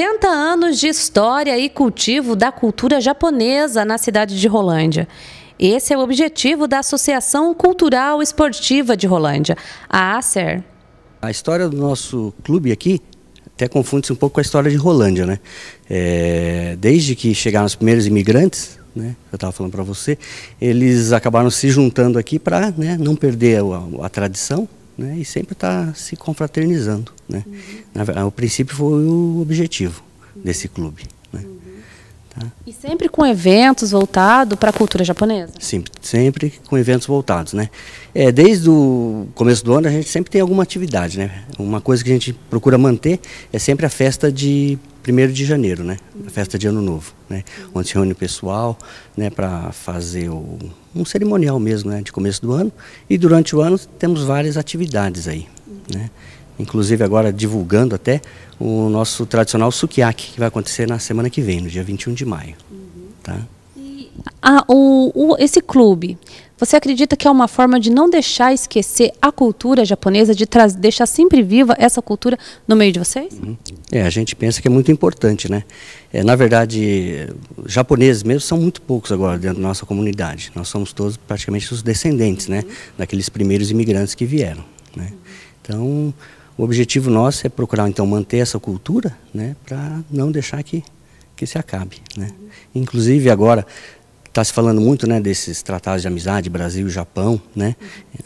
80 anos de história e cultivo da cultura japonesa na cidade de Rolândia. Esse é o objetivo da Associação Cultural Esportiva de Rolândia, a ACER. A história do nosso clube aqui até confunde-se um pouco com a história de Rolândia, né? É, desde que chegaram os primeiros imigrantes, né, eu estava falando para você, eles acabaram se juntando aqui para né, não perder a, a, tradição, né? e sempre está se confraternizando. Né? Uhum. O princípio foi o objetivo uhum. desse clube. Né? Uhum. É. E sempre com eventos voltados para a cultura japonesa? Sim, sempre com eventos voltados, né? É, desde o começo do ano a gente sempre tem alguma atividade, né? Uma coisa que a gente procura manter é sempre a festa de 1 de janeiro, né? A festa de Ano Novo, né? Onde se reúne o pessoal, né? Para fazer o, um cerimonial mesmo, né? De começo do ano. E durante o ano temos várias atividades aí, né? inclusive agora divulgando até o nosso tradicional sukiyaki, que vai acontecer na semana que vem, no dia 21 de maio. Uhum. Tá? Ah, o, o, esse clube, você acredita que é uma forma de não deixar esquecer a cultura japonesa, de deixar sempre viva essa cultura no meio de vocês? Uhum. É, a gente pensa que é muito importante, né? É, na verdade, japoneses mesmo são muito poucos agora dentro da nossa comunidade. Nós somos todos praticamente os descendentes, né? Uhum. Daqueles primeiros imigrantes que vieram, né? Então, o objetivo nosso é procurar, então, manter essa cultura né, para não deixar que, que se acabe. Né? Inclusive, agora, está se falando muito né, desses tratados de amizade Brasil e Japão, né?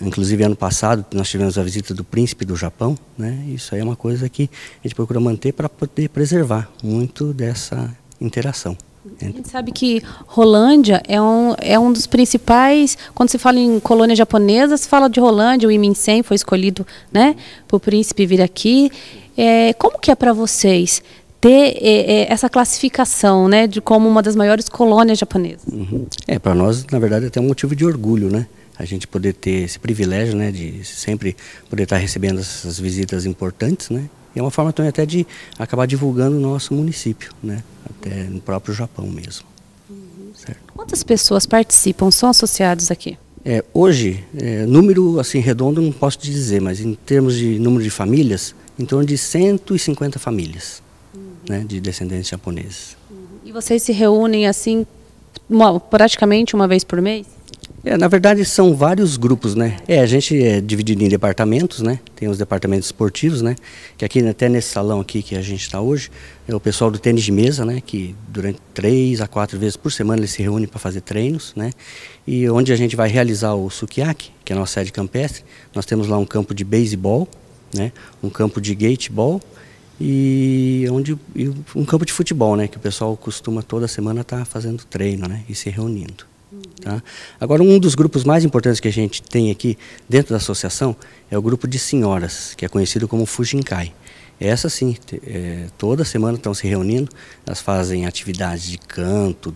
Inclusive ano passado nós tivemos a visita do príncipe do Japão, né? Isso aí é uma coisa que a gente procura manter para poder preservar muito dessa interação. A gente sabe que Rolândia é um, é um dos principais. Quando se fala em colônia japonesa, se fala de Rolândia. O Iminsen foi escolhido né, para o príncipe vir aqui. É, como que é para vocês ter é, é, essa classificação né, de como uma das maiores colônias japonesas? Uhum. É, para nós, na verdade, é até um motivo de orgulho, né? A gente poder ter esse privilégio né, de sempre poder estar recebendo essas visitas importantes, né? E é uma forma também até de acabar divulgando o nosso município, né? até no próprio Japão mesmo. Uhum. Quantas pessoas participam, são associados aqui? É, hoje, é, número assim redondo não posso te dizer, mas em termos de número de famílias, em torno de 150 famílias uhum. né, de descendentes japoneses. Uhum. E vocês se reúnem assim uma, praticamente uma vez por mês? É, na verdade são vários grupos, né? É, a gente é dividido em departamentos, né? Tem os departamentos esportivos, né? Que aqui até nesse salão aqui que a gente está hoje é o pessoal do tênis de mesa, né? Que durante três a quatro vezes por semana eles se reúnem para fazer treinos, né? E onde a gente vai realizar o sukiak, que é a nossa sede campestre, nós temos lá um campo de beisebol, né? Um campo de gateball e onde e um campo de futebol, né? Que o pessoal costuma toda semana estar tá fazendo treino, né? E se reunindo. Tá? Agora, um dos grupos mais importantes que a gente tem aqui dentro da associação é o grupo de senhoras, que é conhecido como Fujinkai. Essa sim, é, toda semana estão se reunindo, elas fazem atividades de canto,